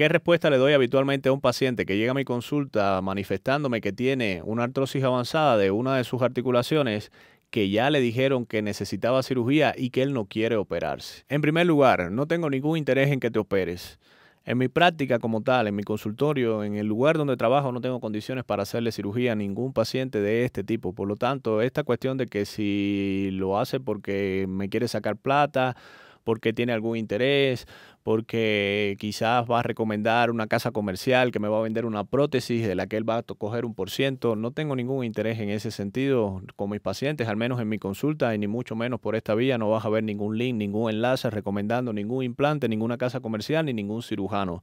¿Qué respuesta le doy habitualmente a un paciente que llega a mi consulta manifestándome que tiene una artrosis avanzada de una de sus articulaciones que ya le dijeron que necesitaba cirugía y que él no quiere operarse? En primer lugar, no tengo ningún interés en que te operes. En mi práctica como tal, en mi consultorio, en el lugar donde trabajo, no tengo condiciones para hacerle cirugía a ningún paciente de este tipo. Por lo tanto, esta cuestión de que si lo hace porque me quiere sacar plata porque tiene algún interés, porque quizás va a recomendar una casa comercial que me va a vender una prótesis de la que él va a coger un por ciento. No tengo ningún interés en ese sentido con mis pacientes, al menos en mi consulta, y ni mucho menos por esta vía no vas a ver ningún link, ningún enlace recomendando ningún implante, ninguna casa comercial ni ningún cirujano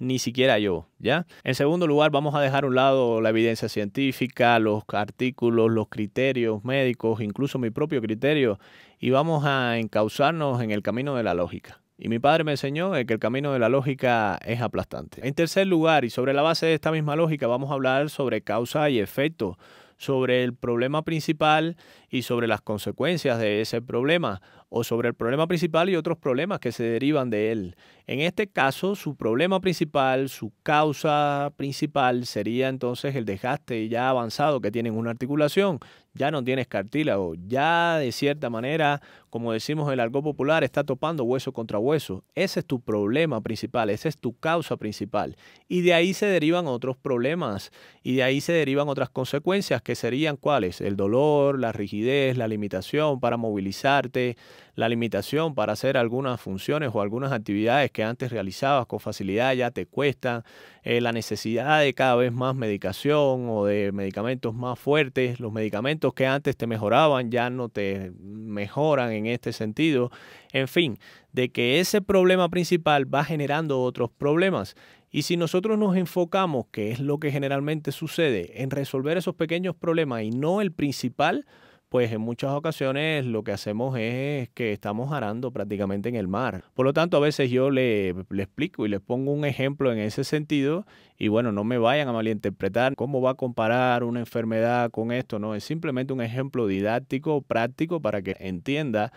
ni siquiera yo, ¿ya? En segundo lugar, vamos a dejar a un lado la evidencia científica, los artículos, los criterios médicos, incluso mi propio criterio, y vamos a encauzarnos en el camino de la lógica. Y mi padre me enseñó que el camino de la lógica es aplastante. En tercer lugar, y sobre la base de esta misma lógica, vamos a hablar sobre causa y efecto, sobre el problema principal y sobre las consecuencias de ese problema, o sobre el problema principal y otros problemas que se derivan de él. En este caso, su problema principal, su causa principal sería entonces el desgaste ya avanzado que tienen una articulación. Ya no tienes cartílago, ya de cierta manera, como decimos en el algo popular, está topando hueso contra hueso. Ese es tu problema principal, esa es tu causa principal. Y de ahí se derivan otros problemas y de ahí se derivan otras consecuencias que serían cuáles? El dolor, la rigidez, la limitación para movilizarte, la limitación para hacer algunas funciones o algunas actividades que antes realizabas con facilidad ya te cuesta. Eh, la necesidad de cada vez más medicación o de medicamentos más fuertes, los medicamentos que antes te mejoraban ya no te mejoran en este sentido, en fin, de que ese problema principal va generando otros problemas. Y si nosotros nos enfocamos, que es lo que generalmente sucede, en resolver esos pequeños problemas y no el principal, pues en muchas ocasiones lo que hacemos es que estamos arando prácticamente en el mar. Por lo tanto, a veces yo le, le, explico y les pongo un ejemplo en ese sentido y bueno, no me vayan a malinterpretar cómo va a comparar una enfermedad con esto, no, es simplemente un ejemplo didáctico, práctico, para que entienda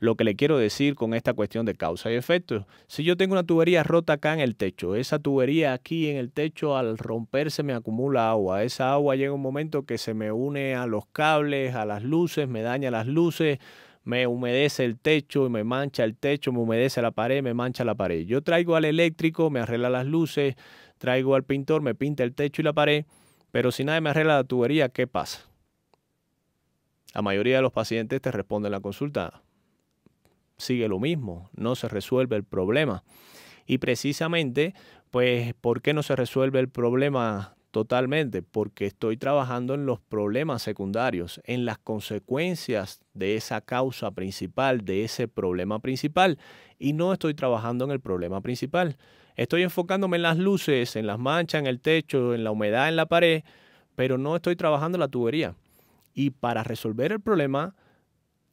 lo que le quiero decir con esta cuestión de causa y efecto, si yo tengo una tubería rota acá en el techo, esa tubería aquí en el techo al romperse me acumula agua, esa agua llega un momento que se me une a los cables, a las luces, me daña las luces, me humedece el techo y me mancha el techo, me humedece la pared, me mancha la pared. Yo traigo al eléctrico, me arregla las luces, traigo al pintor, me pinta el techo y la pared, pero si nadie me arregla la tubería, ¿qué pasa? La mayoría de los pacientes te responden la consulta, sigue lo mismo, no se resuelve el problema. Y precisamente, pues, ¿por qué no se resuelve el problema totalmente? Porque estoy trabajando en los problemas secundarios, en las consecuencias de esa causa principal, de ese problema principal, y no estoy trabajando en el problema principal. Estoy enfocándome en las luces, en las manchas, en el techo, en la humedad, en la pared, pero no estoy trabajando en la tubería. Y para resolver el problema,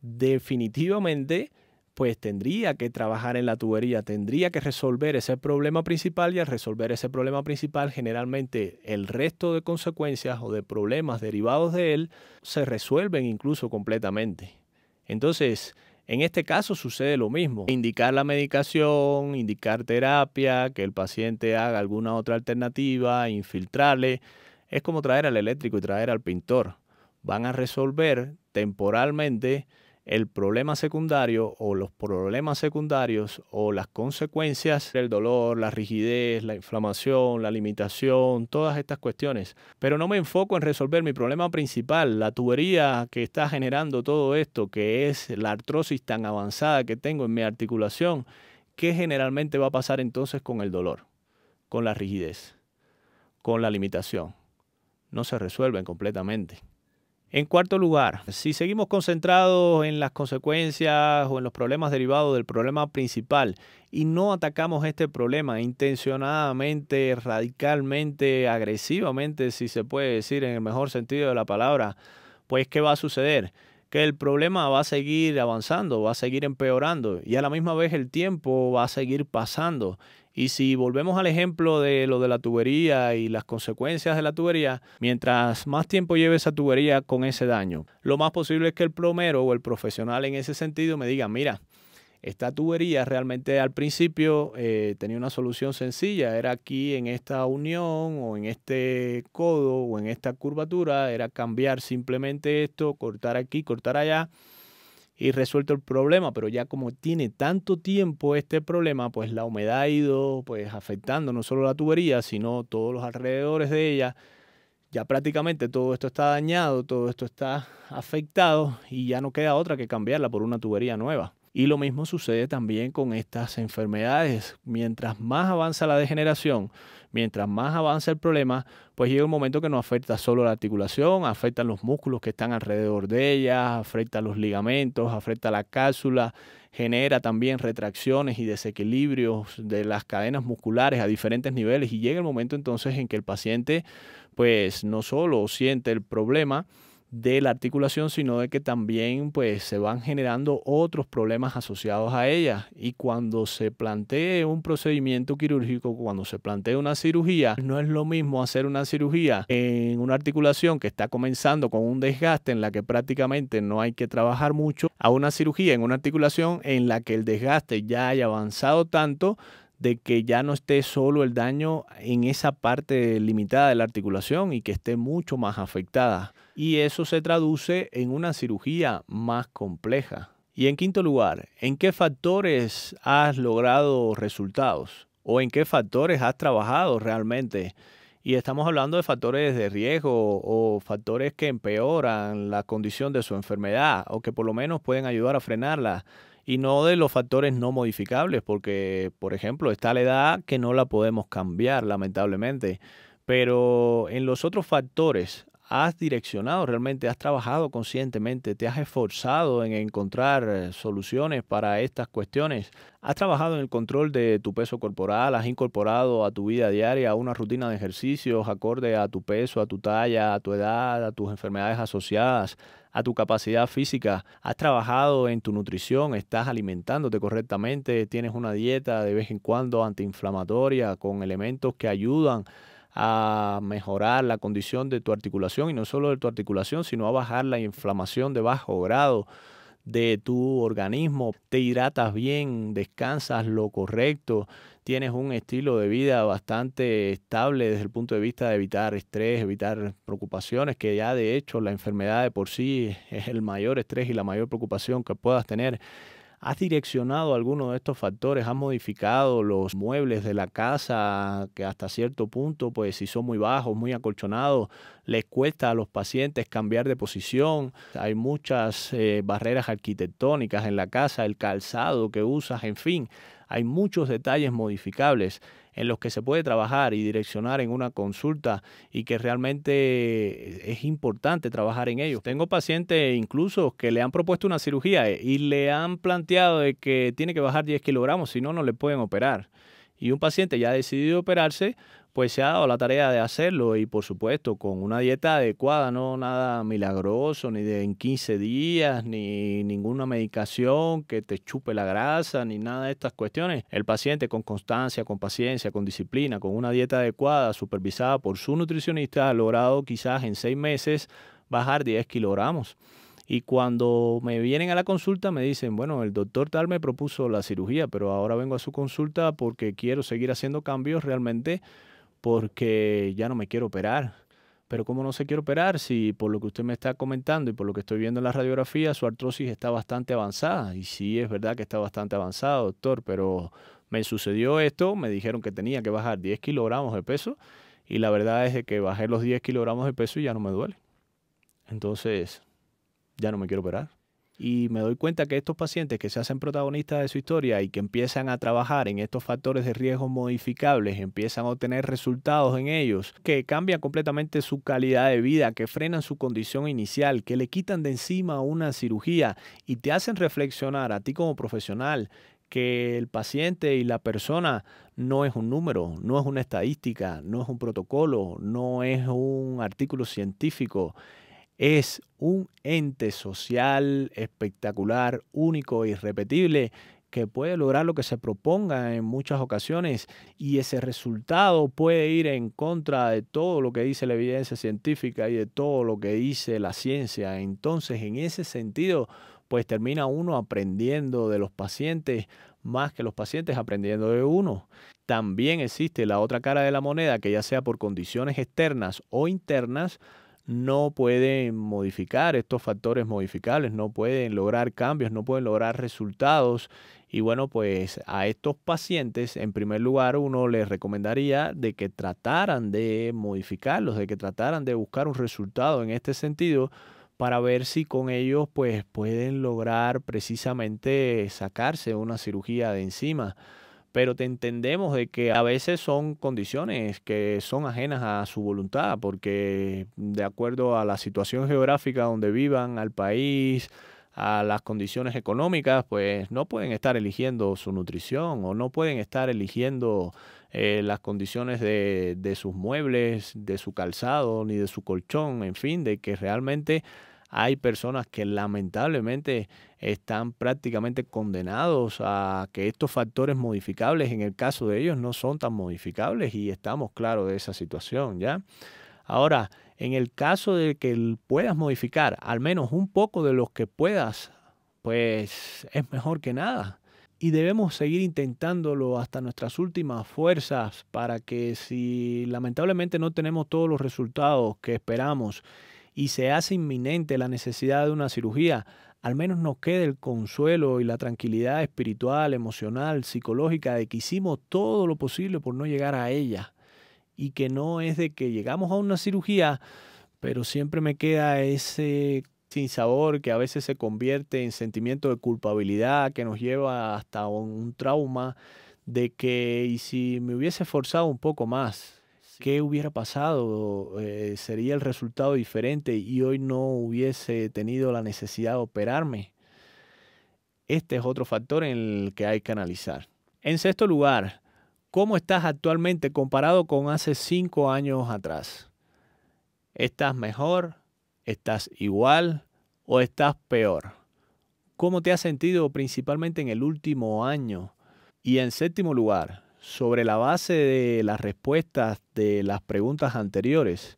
definitivamente pues tendría que trabajar en la tubería, tendría que resolver ese problema principal y al resolver ese problema principal generalmente el resto de consecuencias o de problemas derivados de él se resuelven incluso completamente. Entonces, en este caso sucede lo mismo. Indicar la medicación, indicar terapia, que el paciente haga alguna otra alternativa, infiltrarle, es como traer al eléctrico y traer al pintor. Van a resolver temporalmente el problema secundario o los problemas secundarios o las consecuencias del dolor, la rigidez, la inflamación, la limitación, todas estas cuestiones. Pero no me enfoco en resolver mi problema principal, la tubería que está generando todo esto, que es la artrosis tan avanzada que tengo en mi articulación. ¿Qué generalmente va a pasar entonces con el dolor, con la rigidez, con la limitación? No se resuelven completamente. En cuarto lugar, si seguimos concentrados en las consecuencias o en los problemas derivados del problema principal y no atacamos este problema intencionadamente, radicalmente, agresivamente, si se puede decir en el mejor sentido de la palabra, pues ¿qué va a suceder? Que el problema va a seguir avanzando, va a seguir empeorando y a la misma vez el tiempo va a seguir pasando y si volvemos al ejemplo de lo de la tubería y las consecuencias de la tubería, mientras más tiempo lleve esa tubería con ese daño, lo más posible es que el plomero o el profesional en ese sentido me diga, mira, esta tubería realmente al principio eh, tenía una solución sencilla, era aquí en esta unión o en este codo o en esta curvatura, era cambiar simplemente esto, cortar aquí, cortar allá y resuelto el problema, pero ya como tiene tanto tiempo este problema, pues la humedad ha ido pues afectando no solo la tubería, sino todos los alrededores de ella. Ya prácticamente todo esto está dañado, todo esto está afectado y ya no queda otra que cambiarla por una tubería nueva. Y lo mismo sucede también con estas enfermedades. Mientras más avanza la degeneración, mientras más avanza el problema, pues llega un momento que no afecta solo la articulación, afecta los músculos que están alrededor de ella, afecta los ligamentos, afecta la cápsula, genera también retracciones y desequilibrios de las cadenas musculares a diferentes niveles y llega el momento entonces en que el paciente pues no solo siente el problema, de la articulación, sino de que también pues, se van generando otros problemas asociados a ella. Y cuando se plantee un procedimiento quirúrgico, cuando se plantea una cirugía, no es lo mismo hacer una cirugía en una articulación que está comenzando con un desgaste en la que prácticamente no hay que trabajar mucho, a una cirugía en una articulación en la que el desgaste ya haya avanzado tanto de que ya no esté solo el daño en esa parte limitada de la articulación y que esté mucho más afectada y eso se traduce en una cirugía más compleja. Y en quinto lugar, ¿en qué factores has logrado resultados? ¿O en qué factores has trabajado realmente? Y estamos hablando de factores de riesgo o factores que empeoran la condición de su enfermedad o que por lo menos pueden ayudar a frenarla y no de los factores no modificables, porque, por ejemplo, está la edad que no la podemos cambiar, lamentablemente. Pero en los otros factores has direccionado realmente, has trabajado conscientemente, te has esforzado en encontrar eh, soluciones para estas cuestiones, has trabajado en el control de tu peso corporal, has incorporado a tu vida diaria una rutina de ejercicios acorde a tu peso, a tu talla, a tu edad, a tus enfermedades asociadas, a tu capacidad física, has trabajado en tu nutrición, estás alimentándote correctamente, tienes una dieta de vez en cuando antiinflamatoria con elementos que ayudan a mejorar la condición de tu articulación y no solo de tu articulación, sino a bajar la inflamación de bajo grado de tu organismo, te hidratas bien, descansas lo correcto, tienes un estilo de vida bastante estable desde el punto de vista de evitar estrés, evitar preocupaciones, que ya de hecho la enfermedad de por sí es el mayor estrés y la mayor preocupación que puedas tener ¿Has direccionado alguno de estos factores? ¿Has modificado los muebles de la casa que hasta cierto punto, pues si son muy bajos, muy acolchonados, les cuesta a los pacientes cambiar de posición? Hay muchas eh, barreras arquitectónicas en la casa, el calzado que usas, en fin. Hay muchos detalles modificables en los que se puede trabajar y direccionar en una consulta y que realmente es importante trabajar en ellos. Tengo pacientes incluso que le han propuesto una cirugía eh, y le han planteado de que tiene que bajar 10 kilogramos, si no, no le pueden operar. Y un paciente ya ha decidido operarse pues se ha dado la tarea de hacerlo y por supuesto con una dieta adecuada, no nada milagroso, ni de en 15 días, ni ninguna medicación que te chupe la grasa, ni nada de estas cuestiones. El paciente con constancia, con paciencia, con disciplina, con una dieta adecuada, supervisada por su nutricionista, ha logrado quizás en seis meses bajar 10 kilogramos. Y cuando me vienen a la consulta me dicen, bueno, el doctor tal me propuso la cirugía, pero ahora vengo a su consulta porque quiero seguir haciendo cambios realmente porque ya no me quiero operar. Pero ¿cómo no se quiere operar si por lo que usted me está comentando y por lo que estoy viendo en la radiografía, su artrosis está bastante avanzada? Y sí, es verdad que está bastante avanzada, doctor, pero me sucedió esto, me dijeron que tenía que bajar 10 kilogramos de peso y la verdad es que bajé los 10 kilogramos de peso y ya no me duele. Entonces, ya no me quiero operar. Y me doy cuenta que estos pacientes que se hacen protagonistas de su historia y que empiezan a trabajar en estos factores de riesgo modificables, empiezan a obtener resultados en ellos, que cambian completamente su calidad de vida, que frenan su condición inicial, que le quitan de encima una cirugía y te hacen reflexionar a ti como profesional que el paciente y la persona no es un número, no es una estadística, no es un protocolo, no es un artículo científico es un ente social espectacular, único e irrepetible que puede lograr lo que se proponga en muchas ocasiones y ese resultado puede ir en contra de todo lo que dice la evidencia científica y de todo lo que dice la ciencia. Entonces, en ese sentido, pues termina uno aprendiendo de los pacientes más que los pacientes aprendiendo de uno. También existe la otra cara de la moneda que ya sea por condiciones externas o internas, no pueden modificar estos factores modificables, no pueden lograr cambios, no pueden lograr resultados. Y bueno, pues a estos pacientes, en primer lugar, uno les recomendaría de que trataran de modificarlos, de que trataran de buscar un resultado en este sentido para ver si con ellos pues pueden lograr precisamente sacarse una cirugía de encima pero te entendemos de que a veces son condiciones que son ajenas a su voluntad, porque de acuerdo a la situación geográfica donde vivan, al país, a las condiciones económicas, pues no pueden estar eligiendo su nutrición o no pueden estar eligiendo eh, las condiciones de, de sus muebles, de su calzado, ni de su colchón, en fin, de que realmente hay personas que lamentablemente están prácticamente condenados a que estos factores modificables en el caso de ellos no son tan modificables y estamos claros de esa situación, ¿ya? Ahora, en el caso de que puedas modificar al menos un poco de los que puedas, pues es mejor que nada. Y debemos seguir intentándolo hasta nuestras últimas fuerzas para que si lamentablemente no tenemos todos los resultados que esperamos y se hace inminente la necesidad de una cirugía, al menos nos quede el consuelo y la tranquilidad espiritual, emocional, psicológica de que hicimos todo lo posible por no llegar a ella. Y que no es de que llegamos a una cirugía, pero siempre me queda ese sinsabor sabor que a veces se convierte en sentimiento de culpabilidad que nos lleva hasta un trauma de que y si me hubiese esforzado un poco más, ¿Qué hubiera pasado? Eh, ¿Sería el resultado diferente y hoy no hubiese tenido la necesidad de operarme? Este es otro factor en el que hay que analizar. En sexto lugar, ¿cómo estás actualmente comparado con hace cinco años atrás? ¿Estás mejor? ¿Estás igual? ¿O estás peor? ¿Cómo te has sentido principalmente en el último año? Y en séptimo lugar, sobre la base de las respuestas de las preguntas anteriores,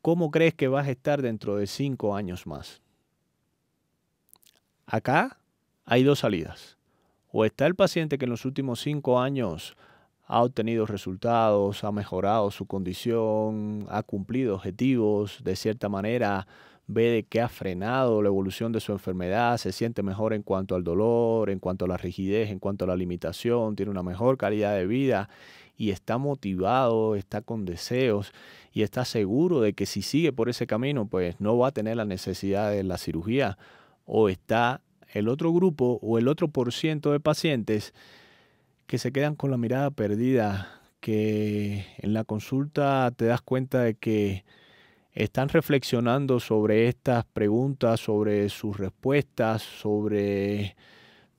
¿cómo crees que vas a estar dentro de cinco años más? Acá hay dos salidas. O está el paciente que en los últimos cinco años ha obtenido resultados, ha mejorado su condición, ha cumplido objetivos de cierta manera, ve de que ha frenado la evolución de su enfermedad, se siente mejor en cuanto al dolor, en cuanto a la rigidez, en cuanto a la limitación, tiene una mejor calidad de vida y está motivado, está con deseos y está seguro de que si sigue por ese camino, pues no va a tener la necesidad de la cirugía o está el otro grupo o el otro por ciento de pacientes que se quedan con la mirada perdida, que en la consulta te das cuenta de que están reflexionando sobre estas preguntas, sobre sus respuestas, sobre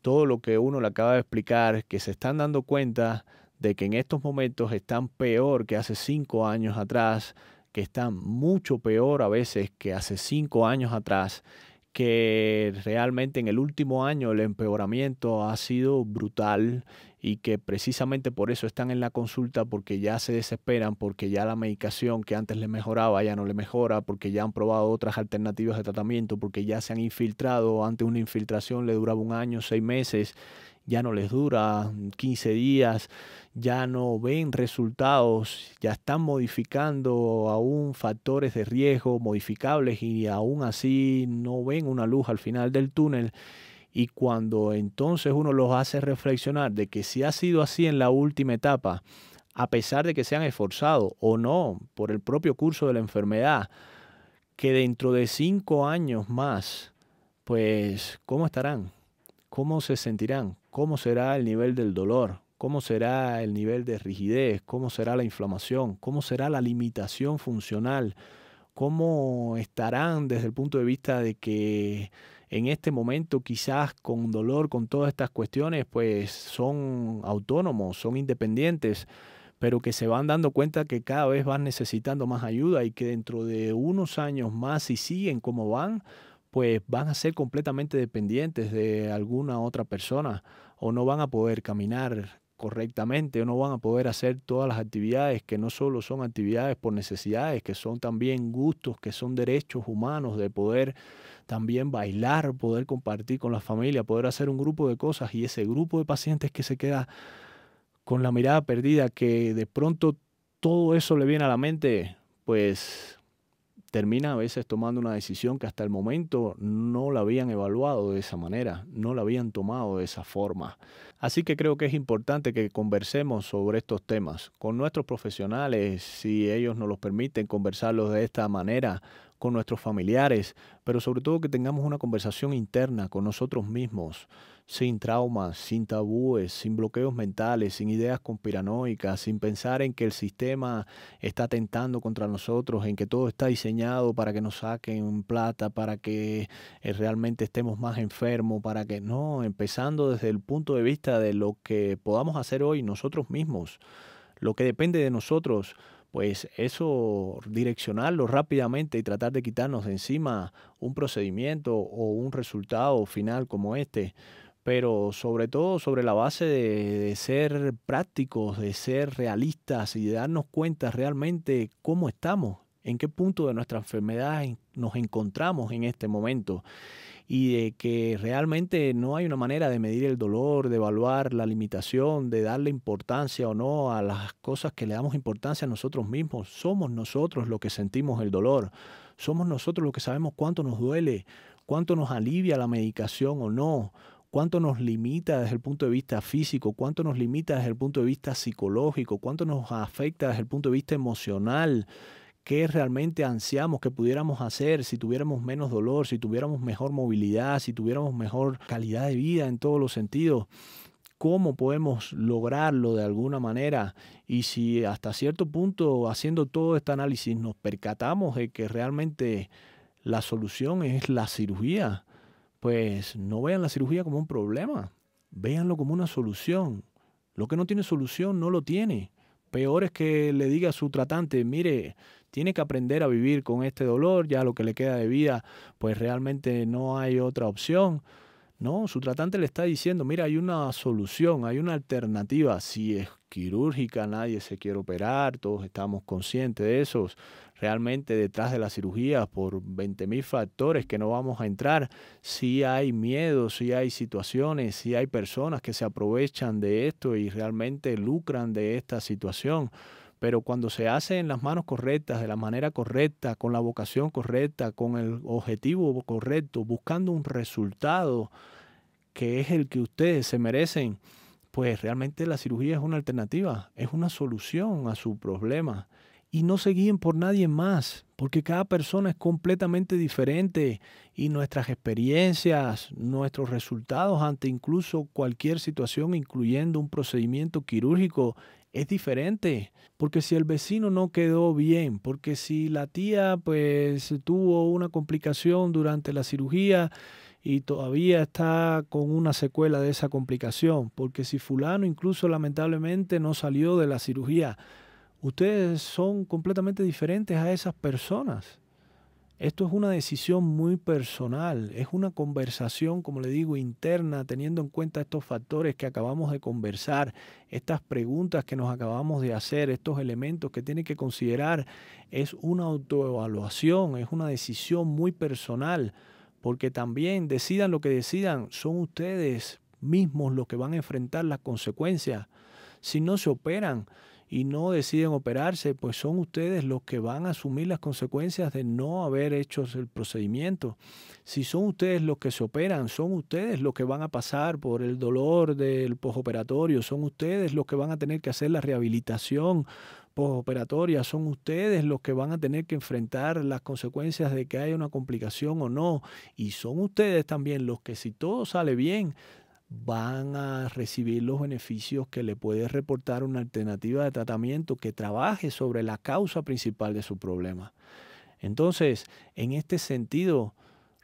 todo lo que uno le acaba de explicar, que se están dando cuenta de que en estos momentos están peor que hace cinco años atrás, que están mucho peor a veces que hace cinco años atrás que realmente en el último año el empeoramiento ha sido brutal y que precisamente por eso están en la consulta porque ya se desesperan, porque ya la medicación que antes le mejoraba ya no le mejora, porque ya han probado otras alternativas de tratamiento, porque ya se han infiltrado, antes una infiltración le duraba un año, seis meses ya no les dura 15 días, ya no ven resultados, ya están modificando aún factores de riesgo modificables y aún así no ven una luz al final del túnel. Y cuando entonces uno los hace reflexionar de que si ha sido así en la última etapa, a pesar de que se han esforzado o no por el propio curso de la enfermedad, que dentro de cinco años más, pues, ¿cómo estarán? ¿Cómo se sentirán? ¿Cómo será el nivel del dolor? ¿Cómo será el nivel de rigidez? ¿Cómo será la inflamación? ¿Cómo será la limitación funcional? ¿Cómo estarán desde el punto de vista de que en este momento quizás con dolor, con todas estas cuestiones, pues son autónomos, son independientes? pero que se van dando cuenta que cada vez van necesitando más ayuda y que dentro de unos años más, si siguen como van, pues van a ser completamente dependientes de alguna otra persona o no van a poder caminar correctamente o no van a poder hacer todas las actividades que no solo son actividades por necesidades, que son también gustos, que son derechos humanos de poder también bailar, poder compartir con la familia, poder hacer un grupo de cosas y ese grupo de pacientes que se queda con la mirada perdida, que de pronto todo eso le viene a la mente, pues termina a veces tomando una decisión que hasta el momento no la habían evaluado de esa manera, no la habían tomado de esa forma. Así que creo que es importante que conversemos sobre estos temas con nuestros profesionales, si ellos nos los permiten, conversarlos de esta manera con nuestros familiares, pero sobre todo que tengamos una conversación interna con nosotros mismos, sin traumas, sin tabúes, sin bloqueos mentales, sin ideas conspiranoicas, sin pensar en que el sistema está tentando contra nosotros, en que todo está diseñado para que nos saquen plata, para que eh, realmente estemos más enfermos, para que no, empezando desde el punto de vista de lo que podamos hacer hoy nosotros mismos, lo que depende de nosotros, pues eso direccionarlo rápidamente y tratar de quitarnos de encima un procedimiento o un resultado final como este, pero sobre todo sobre la base de, ser prácticos, de ser realistas y de darnos cuenta realmente cómo estamos, en qué punto de nuestra enfermedad nos encontramos en este momento y de que realmente no hay una manera de medir el dolor, de evaluar la limitación, de darle importancia o no a las cosas que le damos importancia a nosotros mismos. Somos nosotros los que sentimos el dolor, somos nosotros los que sabemos cuánto nos duele, cuánto nos alivia la medicación o no, cuánto nos limita desde el punto de vista físico, cuánto nos limita desde el punto de vista psicológico, cuánto nos afecta desde el punto de vista emocional qué realmente ansiamos que pudiéramos hacer si tuviéramos menos dolor, si tuviéramos mejor movilidad, si tuviéramos mejor calidad de vida en todos los sentidos cómo podemos lograrlo de alguna manera y si hasta cierto punto haciendo todo este análisis nos percatamos de que realmente la solución es la cirugía, pues no vean la cirugía como un problema, véanlo como una solución. Lo que no tiene solución no lo tiene. Peor es que le diga a su tratante, mire, tiene que aprender a vivir con este dolor, ya lo que le queda de vida, pues realmente no hay otra opción. No, su tratante le está diciendo, mira, hay una solución, hay una alternativa. Si es quirúrgica, nadie se quiere operar, todos estamos conscientes de eso. Realmente detrás de la cirugía, por 20.000 factores que no vamos a entrar, si hay miedo, si hay situaciones, si hay personas que se aprovechan de esto y realmente lucran de esta situación pero cuando se hace en las manos correctas, de la manera correcta, con la vocación correcta, con el objetivo correcto, buscando un resultado que es el que ustedes se merecen, pues realmente la cirugía es una alternativa, es una solución a su problema y no se guíen por nadie más, porque cada persona es completamente diferente y nuestras experiencias, nuestros resultados ante incluso cualquier situación, incluyendo un procedimiento quirúrgico, es diferente, porque si el vecino no quedó bien, porque si la tía pues tuvo una complicación durante la cirugía y todavía está con una secuela de esa complicación, porque si fulano incluso lamentablemente no salió de la cirugía, ustedes son completamente diferentes a esas personas. Esto es una decisión muy personal, es una conversación, como le digo, interna, teniendo en cuenta estos factores que acabamos de conversar, estas preguntas que nos acabamos de hacer, estos elementos que tiene que considerar. Es una autoevaluación, es una decisión muy personal, porque también decidan lo que decidan, son ustedes mismos los que van a enfrentar las consecuencias. Si no se operan, y no deciden operarse, pues son ustedes los que van a asumir las consecuencias de no haber hecho el procedimiento. Si son ustedes los que se operan, son ustedes los que van a pasar por el dolor del posoperatorio, son ustedes los que van a tener que hacer la rehabilitación posoperatoria, son ustedes los que van a tener que enfrentar las consecuencias de que haya una complicación o no, y son ustedes también los que si todo sale bien, van a recibir los beneficios que le puede reportar una alternativa de tratamiento que trabaje sobre la causa principal de su problema. Entonces, en este sentido,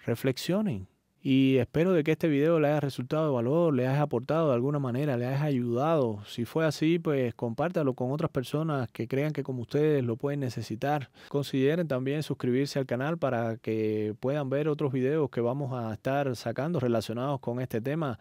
reflexionen y espero de que este video le haya resultado de valor, le haya aportado de alguna manera, le haya ayudado. Si fue así, pues compártalo con otras personas que crean que como ustedes lo pueden necesitar. Consideren también suscribirse al canal para que puedan ver otros videos que vamos a estar sacando relacionados con este tema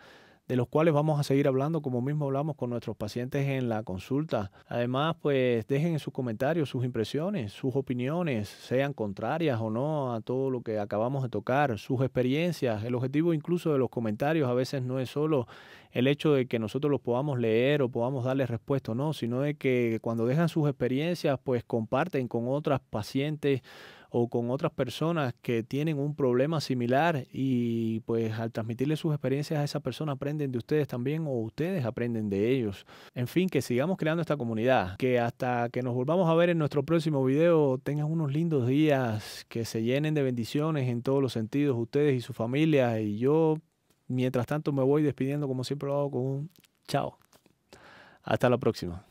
de los cuales vamos a seguir hablando como mismo hablamos con nuestros pacientes en la consulta. Además, pues dejen en sus comentarios sus impresiones, sus opiniones, sean contrarias o no a todo lo que acabamos de tocar, sus experiencias. El objetivo incluso de los comentarios a veces no es solo el hecho de que nosotros los podamos leer o podamos darles respuesta, o no, sino de que cuando dejan sus experiencias, pues comparten con otras pacientes o con otras personas que tienen un problema similar y pues al transmitirle sus experiencias a esa persona aprenden de ustedes también o ustedes aprenden de ellos. En fin, que sigamos creando esta comunidad, que hasta que nos volvamos a ver en nuestro próximo video tengan unos lindos días, que se llenen de bendiciones en todos los sentidos ustedes y su familia y yo mientras tanto me voy despidiendo como siempre lo hago con un chao. Hasta la próxima.